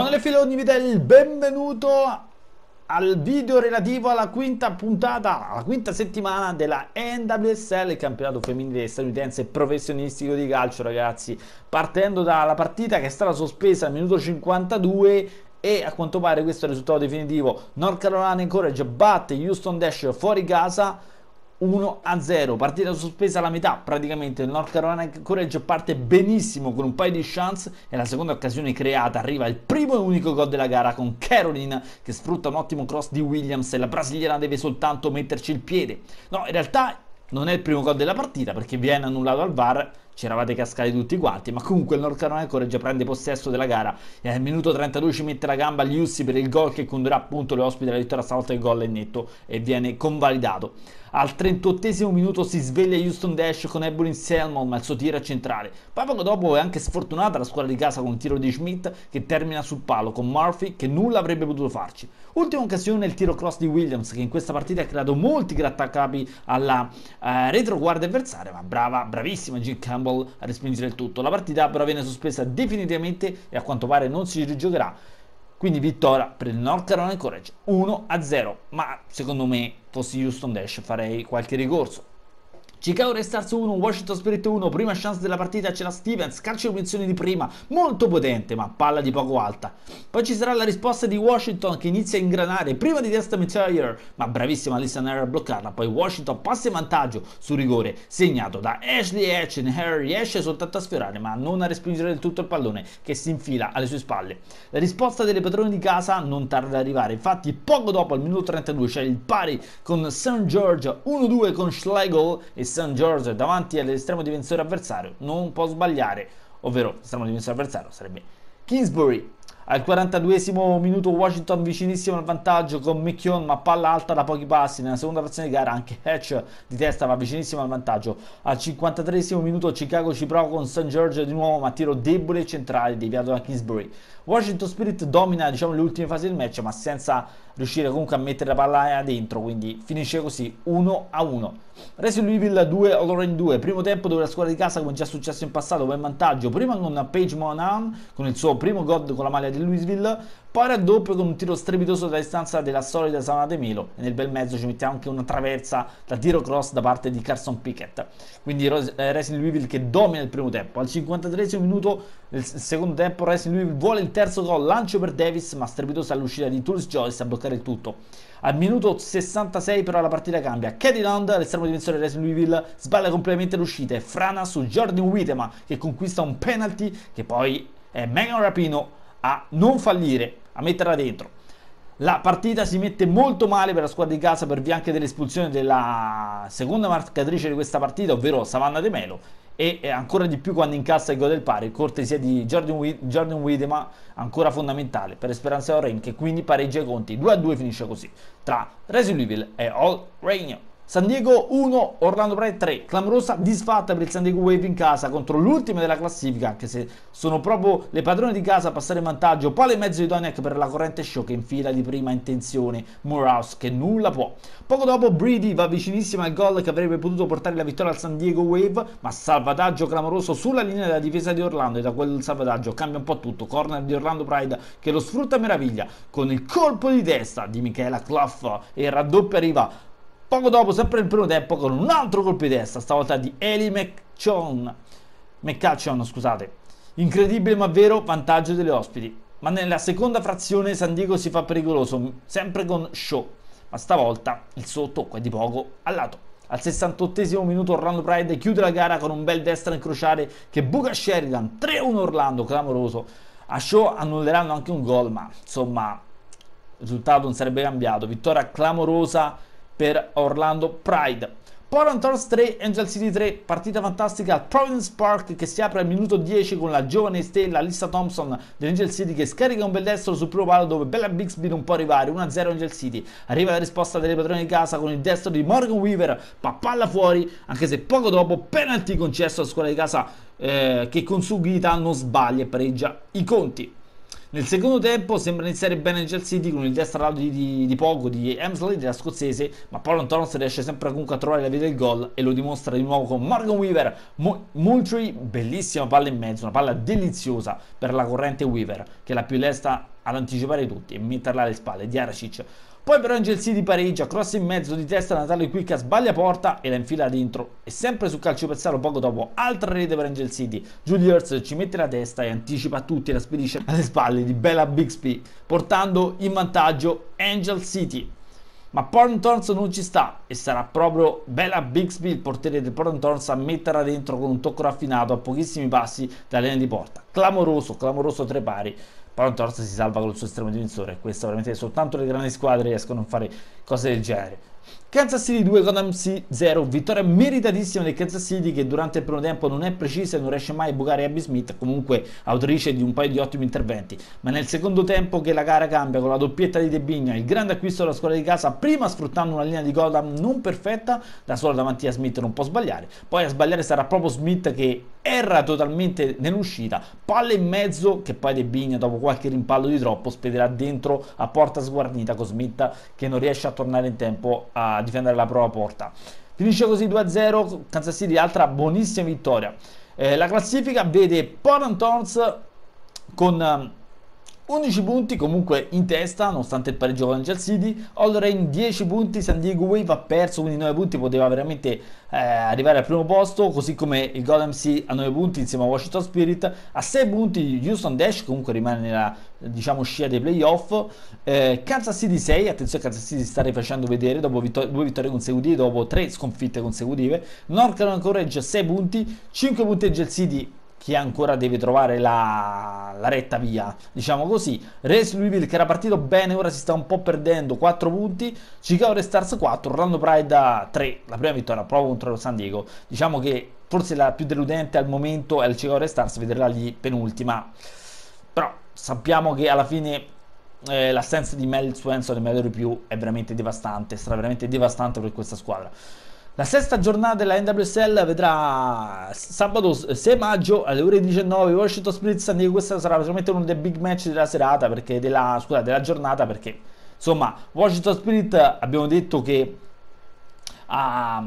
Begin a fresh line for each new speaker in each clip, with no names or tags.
Manuele Filoni vi benvenuto al video relativo alla quinta puntata, alla quinta settimana della NWSL, il campionato femminile statunitense professionistico di calcio ragazzi, partendo dalla partita che è stata sospesa al minuto 52 e a quanto pare questo è il risultato definitivo, North Carolina Courage batte Houston Dash fuori casa, 1-0, partita sospesa alla metà, praticamente il North Carolina Courage parte benissimo con un paio di chance e la seconda occasione creata arriva il primo e unico gol della gara con Caroline che sfrutta un ottimo cross di Williams e la brasiliana deve soltanto metterci il piede. No, in realtà non è il primo gol della partita perché viene annullato al VAR c'eravate cascati tutti quanti, ma comunque il North Carolina Courage prende possesso della gara e al minuto 32 ci mette la gamba agli Ussi per il gol che condurrà appunto le ospiti alla vittoria, stavolta il gol è netto e viene convalidato. Al 38 minuto si sveglia Houston Dash con Ebulin Selmon, ma il suo tiro è centrale. Poi poco dopo è anche sfortunata la squadra di casa con il tiro di Schmidt che termina sul palo con Murphy che nulla avrebbe potuto farci. Ultima occasione è il tiro cross di Williams che in questa partita ha creato molti grattacapi alla eh, retroguardia avversaria, ma brava, bravissima Jim Cameron Rumble a respingere il tutto. La partita però viene sospesa definitivamente e a quanto pare non si rigiocherà. Quindi vittoria per il North Carolina Courage 1-0. Ma secondo me fossi Houston Dash farei qualche ricorso Chicago Red Stars 1, Washington Spirit 1, prima chance della partita c'è la Stevens, calcio di punizione di prima, molto potente ma palla di poco alta. Poi ci sarà la risposta di Washington che inizia a ingranare prima di testa Metier, ma bravissima Alissa Nair a bloccarla, poi Washington passa in vantaggio sul rigore segnato da Ashley Hatch, Nair riesce soltanto a sfiorare ma non a respingere del tutto il pallone che si infila alle sue spalle. La risposta delle padrone di casa non tarda ad arrivare, infatti poco dopo al minuto 32 c'è il pari con St. George 1-2 con Schlegel e St. George davanti all'estremo difensore avversario non può sbagliare, ovvero l'estremo difensore avversario sarebbe Kingsbury al 42 minuto Washington vicinissimo al vantaggio con McKeon ma palla alta da pochi passi. Nella seconda frazione di gara anche Hatch di testa va vicinissimo al vantaggio. Al 53 minuto Chicago ci prova con St. George di nuovo ma tiro debole e centrale deviato da Kingsbury. Washington Spirit domina diciamo, le ultime fasi del match ma senza riuscire comunque a mettere la palla dentro quindi finisce così 1 a 1. Resi Louisville 2 Lauren 2. Primo tempo dove la squadra di casa come già successo in passato va in vantaggio prima con Page Monahan con il suo primo god con la maglia di Louisville, poi raddoppio con un tiro strepitoso dalla distanza della solita Savana De Melo e nel bel mezzo ci mette anche una traversa da tiro cross da parte di Carson Pickett. Quindi eh, Racing Louisville che domina il primo tempo. Al 53 minuto del secondo tempo Racing Louisville vuole il terzo gol, lancio per Davis ma strepitosa all'uscita di Tulls Joyce a bloccare il tutto. Al minuto 66 però la partita cambia. Katie Land, l'estremo difensore di Racing Louisville, sbaglia completamente l'uscita e frana su Jordan Whitema che conquista un penalty che poi è Megan Rapino a non fallire, a metterla dentro. La partita si mette molto male per la squadra di casa per via anche dell'espulsione della seconda marcatrice di questa partita, ovvero Savanna De Melo, e eh, ancora di più quando incassa il gol del pari, cortesia di Jordan, Weed, Jordan Widema, ancora fondamentale per Esperanza Oren, che quindi pareggia i conti. 2-2 a finisce così tra Resident e All Regno. San Diego 1, Orlando Pride 3. Clamorosa disfatta per il San Diego Wave in casa contro l'ultima della classifica, anche se sono proprio le padrone di casa a passare in vantaggio. Pale in mezzo di Doniak per la corrente show che infila di prima intenzione Morehouse che nulla può. Poco dopo Brady va vicinissima al gol che avrebbe potuto portare la vittoria al San Diego Wave, ma salvataggio clamoroso sulla linea della difesa di Orlando e da quel salvataggio cambia un po' tutto. Corner di Orlando Pride che lo sfrutta a meraviglia con il colpo di testa di Michela Clough e raddoppia riva Poco dopo, sempre nel primo tempo, con un altro colpo di testa, stavolta di Eli McChon. McCalcion, scusate. Incredibile ma vero vantaggio delle ospiti. Ma nella seconda frazione San Diego si fa pericoloso, sempre con Shaw. Ma stavolta il suo tocco è di poco al lato. Al 68 minuto Orlando Pride chiude la gara con un bel destro incrociare che buca Sheridan. 3-1 Orlando, clamoroso. A Shaw annulleranno anche un gol, ma insomma il risultato non sarebbe cambiato. Vittoria clamorosa per Orlando Pride. Portland Thorns 3, Angel City 3, partita fantastica al Providence Park che si apre al minuto 10 con la giovane stella Lisa Thompson dell'Angel City che scarica un bel destro sul primo palo dove Bella Bixby non può arrivare, 1-0 Angel City. Arriva la risposta delle padrone di casa con il destro di Morgan Weaver, ma palla fuori anche se poco dopo penalty concesso alla squadra di casa eh, che con Sugita non sbaglia e pareggia i conti. Nel secondo tempo sembra iniziare bene il Chelsea City con il destro di, di, di poco di Hemsley della scozzese, ma Paolo Thomas riesce sempre comunque a trovare la via del gol e lo dimostra di nuovo con Morgan Weaver. Moultrie, bellissima palla in mezzo, una palla deliziosa per la corrente Weaver, che è la più lesta ad anticipare tutti e metterla alle spalle, di Aracic. Poi però Angel City pareggia, cross in mezzo di testa Natale Quicca sbaglia porta e la infila dentro e sempre su calcio pezzaro poco dopo altra rete per Angel City, Judy ci mette la testa e anticipa tutti e la spedisce alle spalle di Bella Bixby portando in vantaggio Angel City. Ma Thorns non ci sta e sarà proprio Bella Bixby, il portiere del Thorns, a metterla dentro con un tocco raffinato a pochissimi passi dalla linea di porta. Clamoroso, clamoroso tre pari però un Torres si salva con il suo estremo difensore. Questo veramente soltanto le grandi squadre riescono a fare cose del genere. Kansas City 2, Gotham 0, vittoria meritatissima del Kansas City che durante il primo tempo non è precisa e non riesce mai a bucare Abby Smith, comunque autrice di un paio di ottimi interventi, ma nel secondo tempo che la gara cambia con la doppietta di Debigna, il grande acquisto della squadra di casa, prima sfruttando una linea di Gotham non perfetta, da sola davanti a Smith non può sbagliare, poi a sbagliare sarà proprio Smith che erra totalmente nell'uscita, palla in mezzo che poi De Bigna dopo qualche rimpallo di troppo spedirà dentro a porta sguarnita con Smitta che non riesce a tornare in tempo a difendere la propria porta. Finisce così 2-0, Kansas City altra buonissima vittoria. Eh, la classifica vede Portland Thorns con 11 punti comunque in testa, nonostante il pareggio con Angel City. Allrain 10 punti, San Diego Wave ha perso, quindi 9 punti, poteva veramente eh, arrivare al primo posto, così come il Golem Sea a 9 punti insieme a Washington Spirit. A 6 punti Houston Dash comunque rimane nella diciamo scia dei playoff. Eh, Kansas City 6, attenzione Kansas City si sta rifacendo vedere dopo vittor due vittorie consecutive, dopo 3 sconfitte consecutive. North Carolina Courage 6 punti, 5 punti Angel City che ancora deve trovare la, la retta via, diciamo così. Race Louisville che era partito bene, ora si sta un po' perdendo, 4 punti, Chicago Red Stars 4, Orlando Pride 3, la prima vittoria proprio contro lo San Diego. Diciamo che forse la più deludente al momento è il Chicago Red Stars, vedrà lì penultima, però sappiamo che alla fine eh, l'assenza di Mel Swenson e Mallory più è veramente devastante, sarà veramente devastante per questa squadra. La sesta giornata della NWSL vedrà sabato 6 maggio alle ore 19 Washington Split Diego. Questo sarà sicuramente uno dei big match della serata, perché della, scusa, della giornata, perché insomma Washington Split abbiamo detto che ha,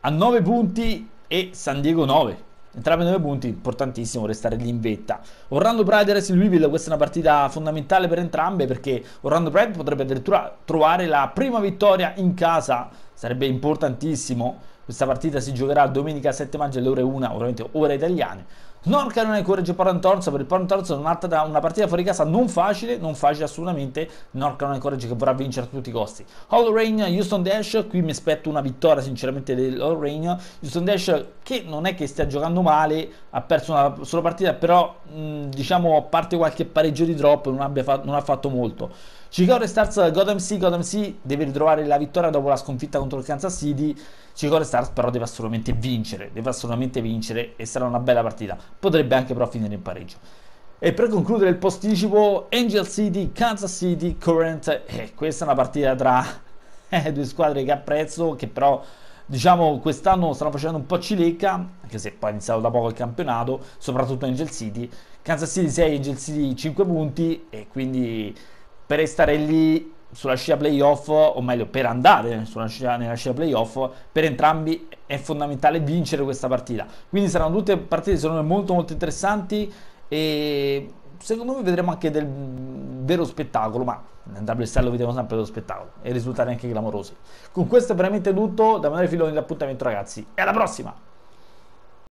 ha 9 punti e San Diego 9 Entrambi due punti, importantissimo restare lì in vetta. Orlando Pride e Louisville, questa è una partita fondamentale per entrambe perché Orlando Pride potrebbe addirittura trovare la prima vittoria in casa, sarebbe importantissimo. Questa partita si giocherà domenica 7 maggio alle ore 1, ovviamente ora italiane. Snorkel non incoraggia Parantorz, per il Parantorz è un'altra, una partita fuori casa non facile, non facile assolutamente, Snorkel non incoraggia che vorrà vincere a tutti i costi. All Rain, Houston Dash, qui mi aspetto una vittoria sinceramente dell'All Rain, Houston Dash che non è che stia giocando male, ha perso una sola partita, però mh, diciamo a parte qualche pareggio di drop non, fatto, non ha fatto molto. Chicago Stars Gotham City, Gotham City deve ritrovare la vittoria dopo la sconfitta contro il Kansas City. Chicago Stars però deve assolutamente vincere, deve assolutamente vincere e sarà una bella partita. Potrebbe anche però finire in pareggio. E per concludere il posticipo, Angel City, Kansas City, Current. Eh, questa è una partita tra eh, due squadre che apprezzo, che però diciamo quest'anno stanno facendo un po' cilecca, anche se poi è iniziato da poco il campionato, soprattutto Angel City. Kansas City 6, Angel City 5 punti e quindi per restare lì sulla scia playoff, o meglio per andare scia, nella scia playoff, per entrambi è fondamentale vincere questa partita. Quindi saranno tutte partite secondo me molto molto interessanti e secondo me vedremo anche del vero spettacolo, ma nel WSL lo vediamo sempre lo spettacolo e risultati anche clamorosi. Con questo è veramente tutto, da Manuele Filoni l'appuntamento ragazzi e alla prossima!